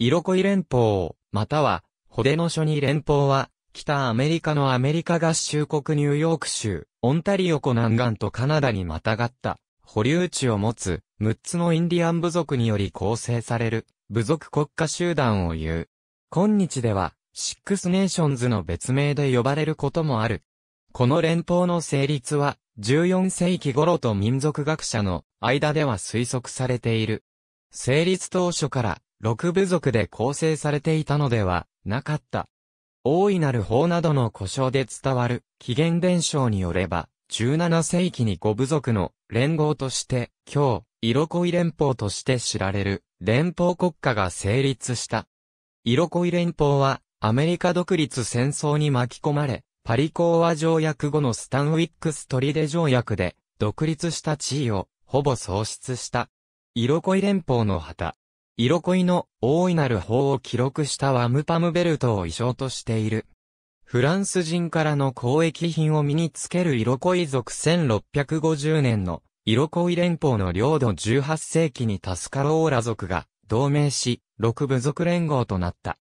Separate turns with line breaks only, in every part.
色恋連邦、または、ホデノショニ連邦は、北アメリカのアメリカ合衆国ニューヨーク州、オンタリオ湖南岸とカナダにまたがった、保留地を持つ、6つのインディアン部族により構成される、部族国家集団を言う。今日では、シックスネーションズの別名で呼ばれることもある。この連邦の成立は、14世紀頃と民族学者の間では推測されている。成立当初から、6部族で構成されていたのではなかった。大いなる法などの故障で伝わる紀元伝承によれば、17世紀に5部族の連合として、今日、色恋連邦として知られる連邦国家が成立した。色恋連邦は、アメリカ独立戦争に巻き込まれ、パリ講和条約後のスタンウィックストリデ条約で、独立した地位を、ほぼ喪失した。色恋連邦の旗。色恋の大いなる法を記録したワムパムベルトを衣装としている。フランス人からの交易品を身につける色恋族1650年の色恋連邦の領土18世紀にタスカローラ族が同盟し、六部族連合となった。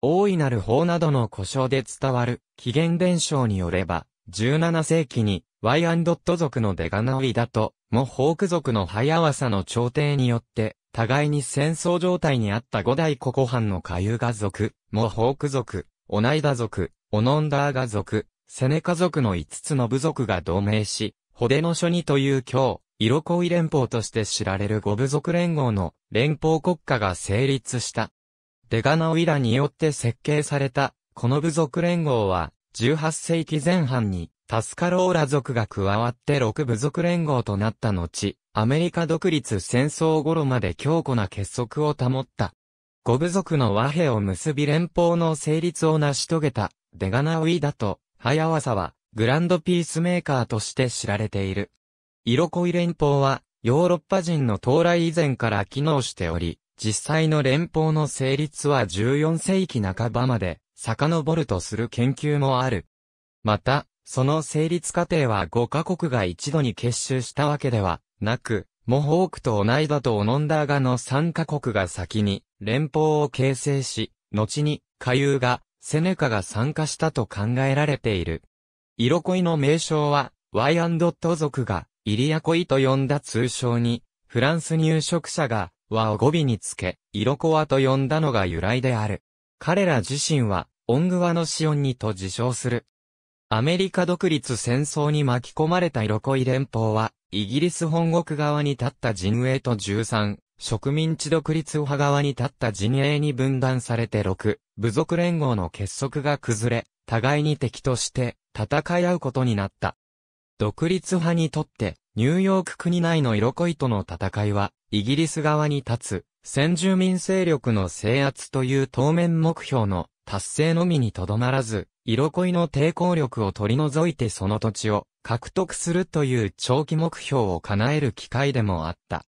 大いなる法などの故障で伝わる紀元伝承によれば、17世紀にワイアンドット族のデガナウィダと、モホーク族の早わさの朝廷によって、互いに戦争状態にあった五代ココハンのカユガ族、モホーク族、オナイダ族、オノンダーガ族、セネカ族の5つの部族が同盟し、ホデノ諸にという今日、色恋連邦として知られる五部族連合の連邦国家が成立した。デガナオイラによって設計された、この部族連合は、18世紀前半に、タスカローラ族が加わって6部族連合となった後、アメリカ独立戦争頃まで強固な結束を保った。五部族の和平を結び連邦の成立を成し遂げた、デガナウィだと、ハヤワサは、グランドピースメーカーとして知られている。イロコイ連邦は、ヨーロッパ人の到来以前から機能しており、実際の連邦の成立は14世紀半ばまで遡るとする研究もある。また、その成立過程は5カ国が一度に結集したわけではなく、モホークとオナイダとオノンダーガの三カ国が先に連邦を形成し、後に、下遊が、セネカが参加したと考えられている。イロコイの名称は、ワイアンドット族が、イリアコイと呼んだ通称に、フランス入植者が、和を語尾につけ、イロコワと呼んだのが由来である。彼ら自身は、オングワのシオンにと自称する。アメリカ独立戦争に巻き込まれたイロコイ連邦は、イギリス本国側に立った陣営と13、植民地独立派側に立った陣営に分断されて6、部族連合の結束が崩れ、互いに敵として戦い合うことになった。独立派にとって、ニューヨーク国内の色恋との戦いは、イギリス側に立つ、先住民勢力の制圧という当面目標の達成のみにとどまらず、色恋の抵抗力を取り除いてその土地を獲得するという長期目標を叶える機会でもあった。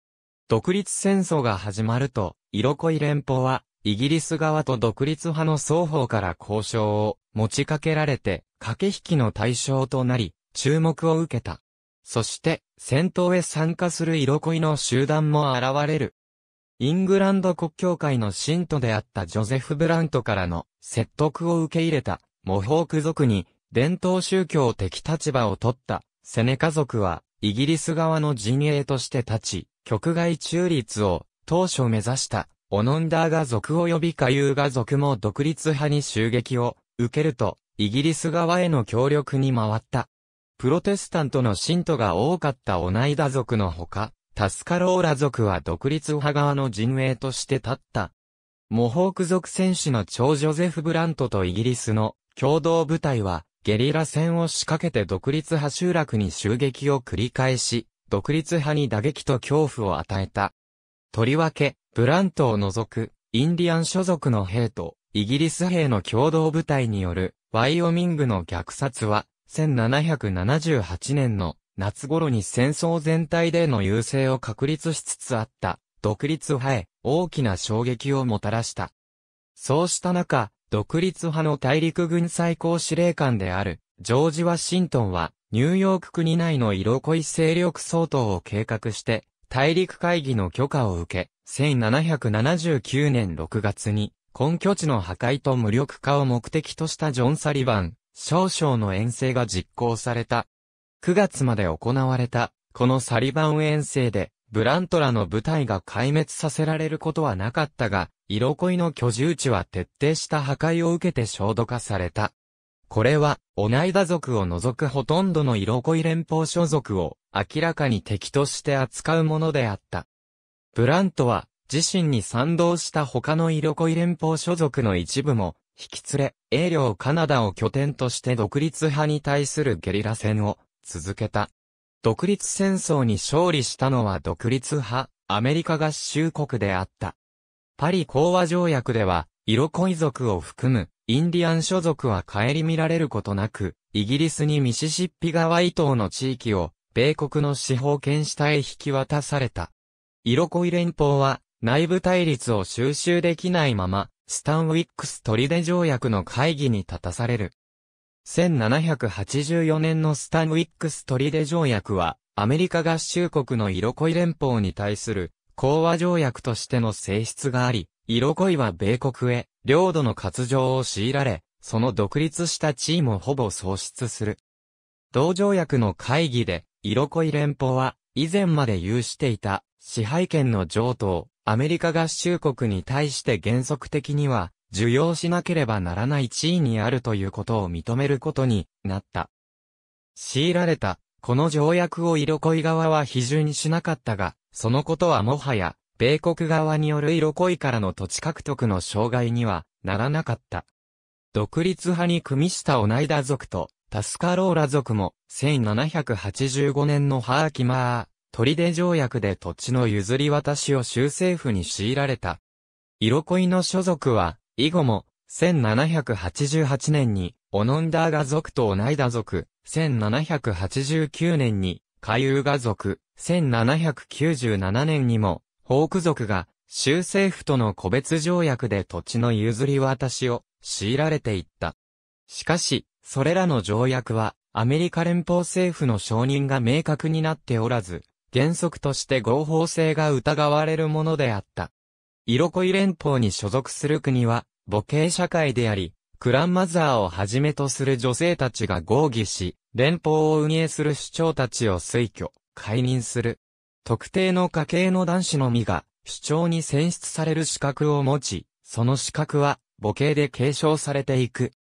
独立戦争が始まると、色恋連邦は、イギリス側と独立派の双方から交渉を持ちかけられて、駆け引きの対象となり、注目を受けた。そして、戦闘へ参加する色恋の集団も現れる。イングランド国教会の信徒であったジョゼフ・ブラントからの説得を受け入れた、模倣ー族に伝統宗教的立場を取ったセネカ族は、イギリス側の陣営として立ち、局外中立を当初目指したオノンダーガ族及び下ーガ族も独立派に襲撃を受けると、イギリス側への協力に回った。プロテスタントの信徒が多かったオナイダ族のほか、タスカローラ族は独立派側の陣営として立った。モホーク族選手の長ジョゼフ・ブラントとイギリスの共同部隊は、ゲリラ戦を仕掛けて独立派集落に襲撃を繰り返し、独立派に打撃と恐怖を与えた。とりわけ、ブラントを除く、インディアン所属の兵と、イギリス兵の共同部隊による、ワイオミングの虐殺は、1778年の夏頃に戦争全体での優勢を確立しつつあった、独立派へ大きな衝撃をもたらした。そうした中、独立派の大陸軍最高司令官である、ジョージ・ワシントンは、ニューヨーク国内の色濃い勢力相当を計画して、大陸会議の許可を受け、1779年6月に、根拠地の破壊と無力化を目的としたジョン・サリバン、少々の遠征が実行された。9月まで行われた、このサリバン遠征で、ブラントらの部隊が壊滅させられることはなかったが、色恋の居住地は徹底した破壊を受けて焦土化された。これは、オナイダ族を除くほとんどの色恋連邦所属を明らかに敵として扱うものであった。ブラントは、自身に賛同した他の色恋連邦所属の一部も、引き連れ、英領カナダを拠点として独立派に対するゲリラ戦を続けた。独立戦争に勝利したのは独立派、アメリカ合衆国であった。パリ講和条約では、イロコイ族を含む、インディアン諸族は帰り見られることなく、イギリスにミシシッピ川以東の地域を、米国の司法権下へ引き渡された。イロコイ連邦は、内部対立を収集できないまま、スタンウィックス・トリデ条約の会議に立たされる。1784年のスタンウィックストリデ条約は、アメリカ合衆国の色恋連邦に対する、講和条約としての性質があり、色恋は米国へ、領土の割譲を強いられ、その独立した地位もほぼ喪失する。同条約の会議で、色恋連邦は、以前まで有していた、支配権の譲渡を、アメリカ合衆国に対して原則的には、受容しなければならない地位にあるということを認めることになった。強いられた、この条約を色恋側は批准しなかったが、そのことはもはや、米国側による色恋からの土地獲得の障害にはならなかった。独立派に組み下オナイダ族とタスカローラ族も1785年のハーキマー、トリデ条約で土地の譲り渡しを州政府に強いられた。色恋の所属は以後も、1788年に、オノンダーガ族とオナイダ族、1789年に、カユーガ族、1797年にも、ホーク族が、州政府との個別条約で土地の譲り渡しを強いられていった。しかし、それらの条約は、アメリカ連邦政府の承認が明確になっておらず、原則として合法性が疑われるものであった。色恋連邦に所属する国は、母系社会であり、クランマザーをはじめとする女性たちが合議し、連邦を運営する首長たちを推挙、解任する。特定の家系の男子のみが、首長に選出される資格を持ち、その資格は、母系で継承されていく。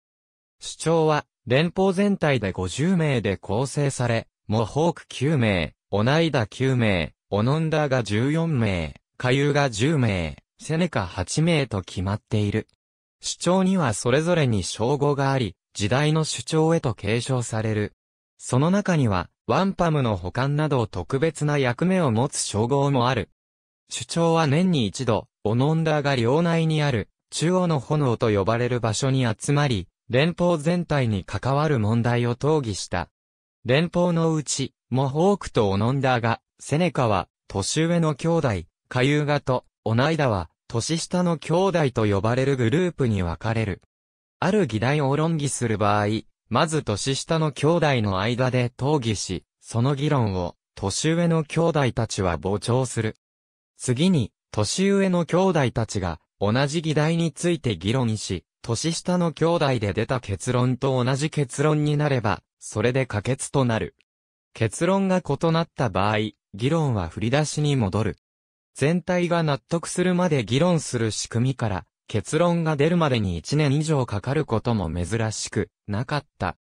首長は、連邦全体で50名で構成され、モホーク9名、オナイダ9名、オノンダが14名、カユが10名、セネカ8名と決まっている。主張にはそれぞれに称号があり、時代の主張へと継承される。その中には、ワンパムの保管など特別な役目を持つ称号もある。主張は年に一度、オノンダーが領内にある、中央の炎と呼ばれる場所に集まり、連邦全体に関わる問題を討議した。連邦のうち、モホークとオノンダーが、セネカは、年上の兄弟、カユーガと、同いイは、年下の兄弟と呼ばれるグループに分かれる。ある議題を論議する場合、まず年下の兄弟の間で討議し、その議論を、年上の兄弟たちは傍聴する。次に、年上の兄弟たちが、同じ議題について議論し、年下の兄弟で出た結論と同じ結論になれば、それで可決となる。結論が異なった場合、議論は振り出しに戻る。全体が納得するまで議論する仕組みから、結論が出るまでに1年以上かかることも珍しくなかった。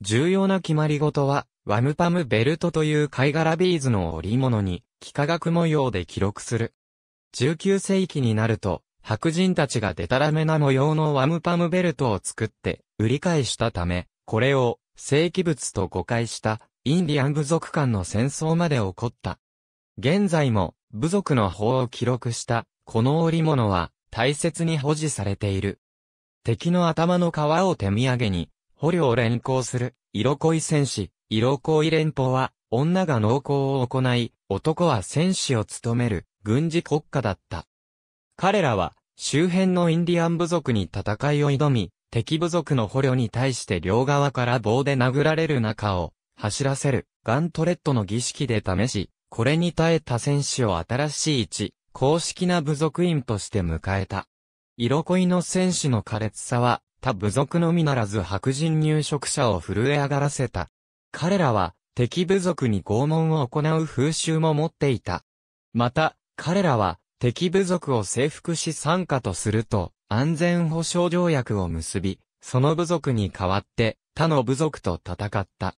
重要な決まり事は、ワムパムベルトという貝殻ビーズの織物に、幾何学模様で記録する。19世紀になると、白人たちがデタラメな模様のワムパムベルトを作って、売り買いしたため、これを、正規物と誤解した、インディアン部族間の戦争まで起こった。現在も、部族の法を記録した、この織物は、大切に保持されている。敵の頭の皮を手土産に、捕虜を連行する、色恋戦士、色恋連邦は、女が農耕を行い、男は戦士を務める、軍事国家だった。彼らは、周辺のインディアン部族に戦いを挑み、敵部族の捕虜に対して両側から棒で殴られる中を、走らせる、ガントレットの儀式で試し、これに耐えた戦士を新しい一、公式な部族員として迎えた。色恋の戦士の苛烈さは、他部族のみならず白人入植者を震え上がらせた。彼らは、敵部族に拷問を行う風習も持っていた。また、彼らは、敵部族を征服し参加とすると、安全保障条約を結び、その部族に代わって、他の部族と戦った。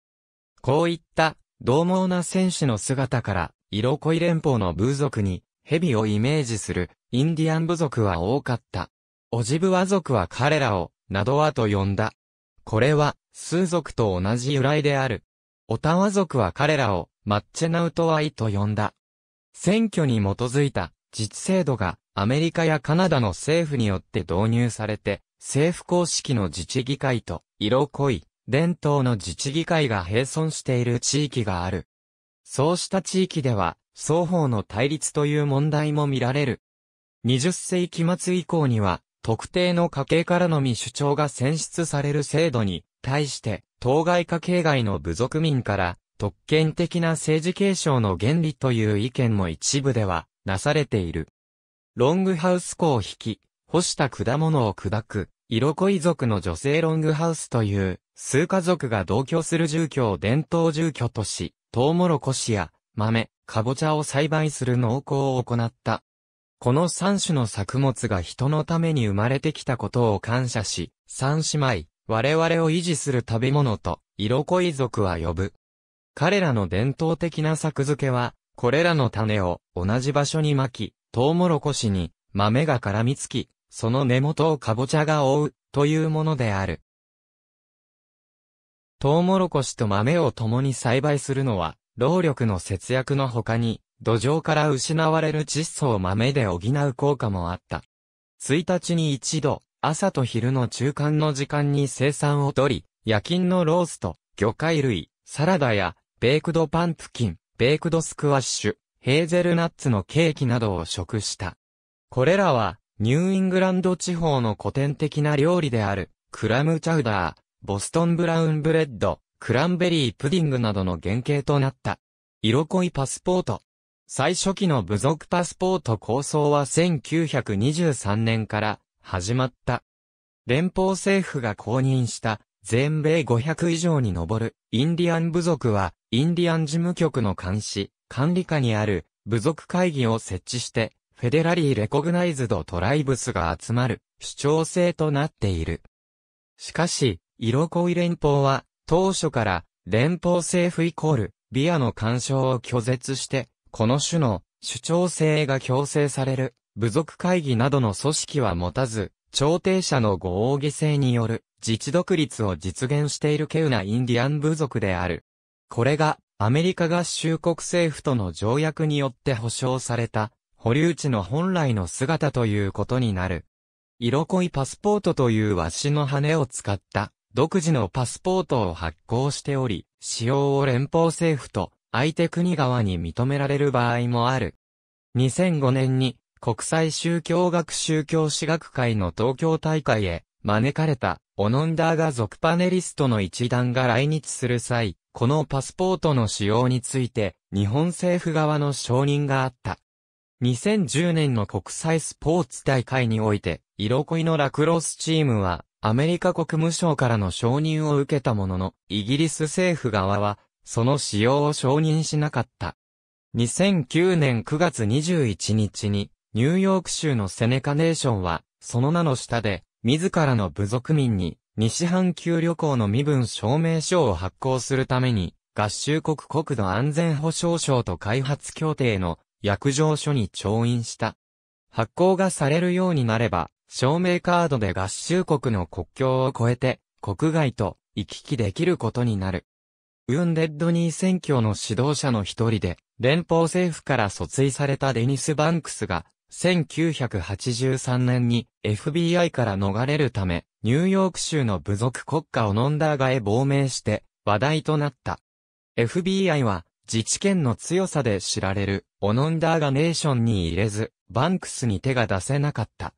こういった獰猛な戦士の姿から、色恋連邦の部族に、蛇をイメージする、インディアン部族は多かった。オジブワ族は彼らを、ナドワと呼んだ。これは、数族と同じ由来である。オタワ族は彼らを、マッチェナウトワイと呼んだ。選挙に基づいた、自治制度が、アメリカやカナダの政府によって導入されて、政府公式の自治議会と、色濃い、伝統の自治議会が併存している地域がある。そうした地域では、双方の対立という問題も見られる。20世紀末以降には、特定の家系からのみ主張が選出される制度に、対して、当該家系外の部族民から、特権的な政治継承の原理という意見も一部では、なされている。ロングハウス湖を引き、干した果物を砕く、色恋族の女性ロングハウスという、数家族が同居する住居を伝統住居とし、トウモロコシや豆、カボチャを栽培する農耕を行った。この三種の作物が人のために生まれてきたことを感謝し、三姉妹、我々を維持する食べ物と、色恋族は呼ぶ。彼らの伝統的な作付けは、これらの種を同じ場所に巻き、トウモロコシに豆が絡みつき、その根元をカボチャが覆う、というものである。トウモロコシと豆を共に栽培するのは、労力の節約の他に、土壌から失われる窒素を豆で補う効果もあった。1日に一度、朝と昼の中間の時間に生産をとり、夜勤のロースト、魚介類、サラダや、ベイクドパンプキン、ベイクドスクワッシュ、ヘーゼルナッツのケーキなどを食した。これらは、ニューイングランド地方の古典的な料理である、クラムチャウダー、ボストンブラウンブレッド、クランベリープディングなどの原型となった。色濃いパスポート。最初期の部族パスポート構想は1923年から始まった。連邦政府が公認した全米500以上に上るインディアン部族はインディアン事務局の監視、管理下にある部族会議を設置してフェデラリーレコグナイズドトライブスが集まる主張性となっている。しかし、イロコイ連邦は、当初から、連邦政府イコール、ビアの干渉を拒絶して、この種の、主張性が強制される、部族会議などの組織は持たず、朝廷者の合議制による、自治独立を実現している稀有なインディアン部族である。これが、アメリカ合衆国政府との条約によって保障された、保留地の本来の姿ということになる。色恋パスポートという和紙の羽を使った独自のパスポートを発行しており、使用を連邦政府と相手国側に認められる場合もある。2005年に国際宗教学宗教史学会の東京大会へ招かれたオノンダーが族パネリストの一団が来日する際、このパスポートの使用について日本政府側の承認があった。2010年の国際スポーツ大会において、色恋のラクロスチームはアメリカ国務省からの承認を受けたものの、イギリス政府側は、その使用を承認しなかった。2009年9月21日に、ニューヨーク州のセネカネーションは、その名の下で、自らの部族民に、西半球旅行の身分証明書を発行するために、合衆国国土安全保障省と開発協定の約定書に調印した。発行がされるようになれば、証明カードで合衆国の国境を越えて、国外と行き来できることになる。ウンデッドニー選挙の指導者の一人で、連邦政府から訴追されたデニス・バンクスが、1983年に FBI から逃れるため、ニューヨーク州の部族国家オノンダーガへ亡命して話題となった。FBI は自治権の強さで知られるオノンダーガネーションに入れず、バンクスに手が出せなかった。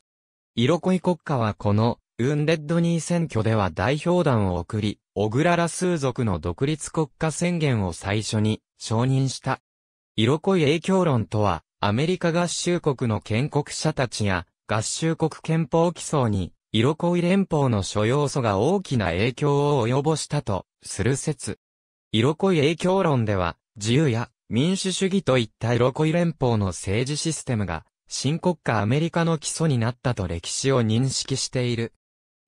色恋国家はこの、ウンレッドニー選挙では代表団を送り、オグララ数族の独立国家宣言を最初に承認した。色恋影響論とは、アメリカ合衆国の建国者たちや、合衆国憲法基礎に、色恋連邦の諸要素が大きな影響を及ぼしたと、する説。色恋影響論では、自由や民主主義といった色恋連邦の政治システムが新国家アメリカの基礎になったと歴史を認識している。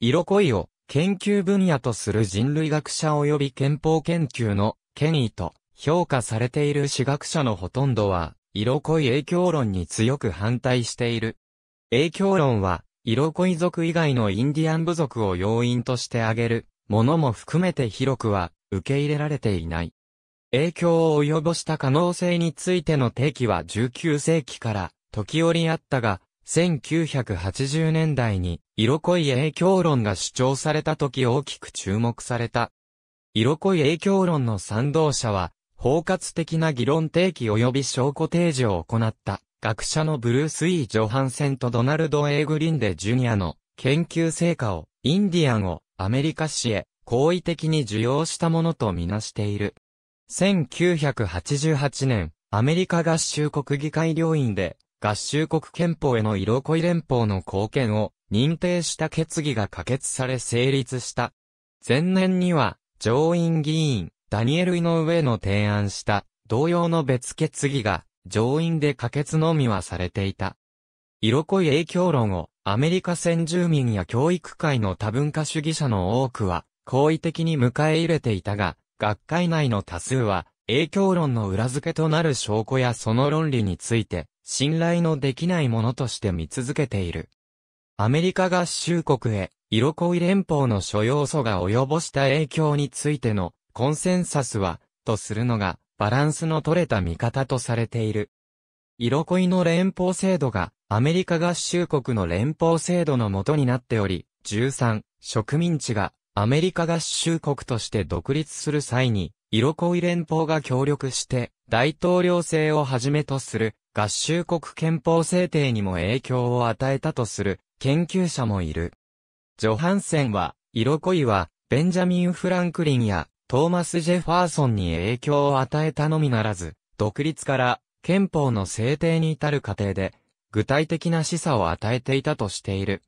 色恋を研究分野とする人類学者及び憲法研究の権威と評価されている史学者のほとんどは、色恋影響論に強く反対している。影響論は、色恋族以外のインディアン部族を要因として挙げる、ものも含めて広くは、受け入れられていない。影響を及ぼした可能性についての定起は19世紀から時折あったが、1980年代に、色濃い影響論が主張された時大きく注目された。色濃い影響論の賛同者は、包括的な議論提起及び証拠提示を行った、学者のブルース・イー・ジョハンセンとドナルド・エーグリンデ・ジュニアの研究成果を、インディアンをアメリカ史へ好意的に受容したものとみなしている。1988年、アメリカ合衆国議会領院で、合衆国憲法への色恋連邦の貢献を認定した決議が可決され成立した。前年には、上院議員、ダニエル・イノウエの提案した同様の別決議が上院で可決のみはされていた。色恋影響論をアメリカ先住民や教育界の多文化主義者の多くは好意的に迎え入れていたが、学会内の多数は影響論の裏付けとなる証拠やその論理について信頼のできないものとして見続けている。アメリカ合衆国へ、色恋連邦の諸要素が及ぼした影響についてのコンセンサスは、とするのが、バランスの取れた見方とされている。色恋の連邦制度が、アメリカ合衆国の連邦制度のもとになっており、13、植民地が、アメリカ合衆国として独立する際に、色恋連邦が協力して、大統領制をはじめとする、合衆国憲法制定にも影響を与えたとする研究者もいる。ジョハンセンは、色恋は、ベンジャミン・フランクリンや、トーマス・ジェファーソンに影響を与えたのみならず、独立から憲法の制定に至る過程で、具体的な示唆を与えていたとしている。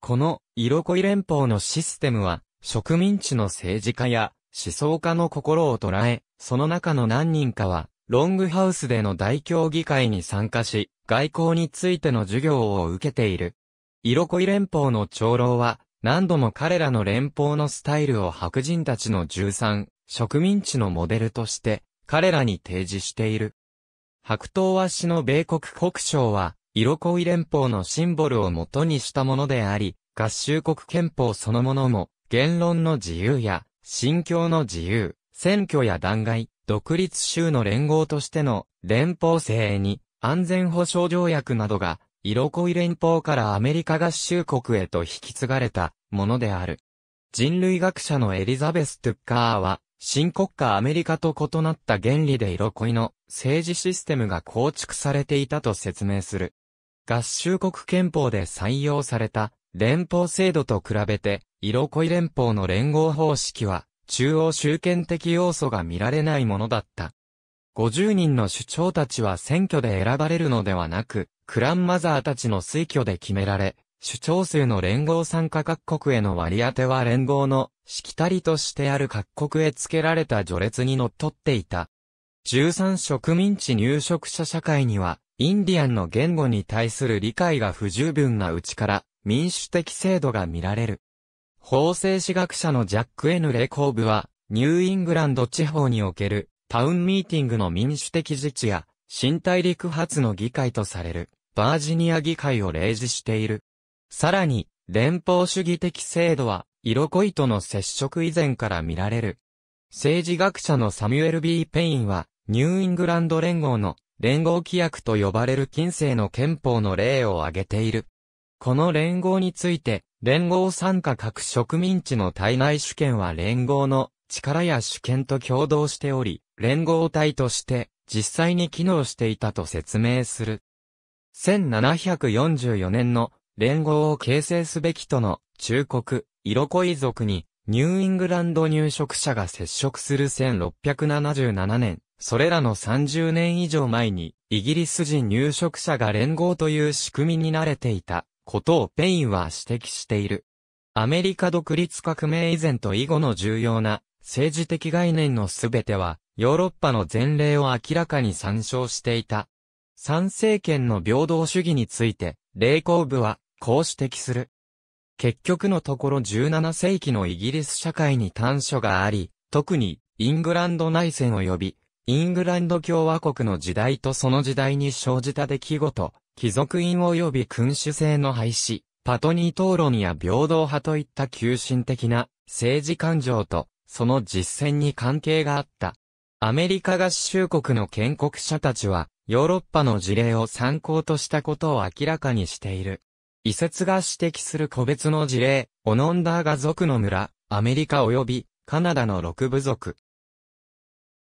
この、色恋連邦のシステムは、植民地の政治家や思想家の心を捉え、その中の何人かは、ロングハウスでの大協議会に参加し、外交についての授業を受けている。イロコイ連邦の長老は、何度も彼らの連邦のスタイルを白人たちの13、植民地のモデルとして、彼らに提示している。白頭足の米国国章は、イロコイ連邦のシンボルを元にしたものであり、合衆国憲法そのものも、言論の自由や、信教の自由、選挙や弾劾、独立州の連合としての連邦制に安全保障条約などが、色恋連邦からアメリカ合衆国へと引き継がれたものである。人類学者のエリザベス・トゥッカーは、新国家アメリカと異なった原理で色恋の政治システムが構築されていたと説明する。合衆国憲法で採用された連邦制度と比べて、色恋連邦の連合方式は中央集権的要素が見られないものだった。50人の首長たちは選挙で選ばれるのではなく、クランマザーたちの推挙で決められ、首長数の連合参加各国への割り当ては連合のしきたりとしてある各国へ付けられた序列にのっとっていた。13植民地入植者社会には、インディアンの言語に対する理解が不十分なうちから、民主的制度が見られる。法制史学者のジャック・エヌ・レコーブは、ニューイングランド地方におけるタウンミーティングの民主的自治や、新大陸発の議会とされる、バージニア議会を例示している。さらに、連邦主義的制度は、色恋との接触以前から見られる。政治学者のサミュエル・ B・ ペインは、ニューイングランド連合の連合規約と呼ばれる近世の憲法の例を挙げている。この連合について、連合参加各植民地の体内主権は連合の力や主権と共同しており、連合体として実際に機能していたと説明する。1744年の連合を形成すべきとの忠告、色恋族にニューイングランド入植者が接触する1677年、それらの30年以上前にイギリス人入植者が連合という仕組みに慣れていたことをペインは指摘している。アメリカ独立革命以前と以後の重要な政治的概念のすべてはヨーロッパの前例を明らかに参照していた。参政権の平等主義について、霊行部はこう指摘する。結局のところ17世紀のイギリス社会に短所があり、特にイングランド内戦及び、イングランド共和国の時代とその時代に生じた出来事、貴族院及び君主制の廃止、パトニー討論や平等派といった急進的な政治感情とその実践に関係があった。アメリカ合衆国の建国者たちはヨーロッパの事例を参考としたことを明らかにしている。遺説が指摘する個別の事例、オノンダーガ族の村、アメリカ及びカナダの6部族。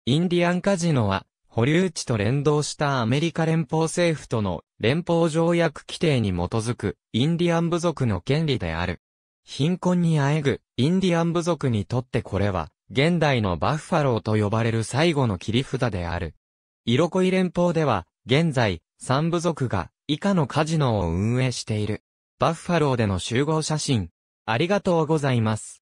インディアンカジノは保留地と連動したアメリカ連邦政府との連邦条約規定に基づくインディアン部族の権利である。貧困にあえぐインディアン部族にとってこれは現代のバッファローと呼ばれる最後の切り札である。イロコイ連邦では現在3部族が以下のカジノを運営している。バッファローでの集合写真。ありがとうございます。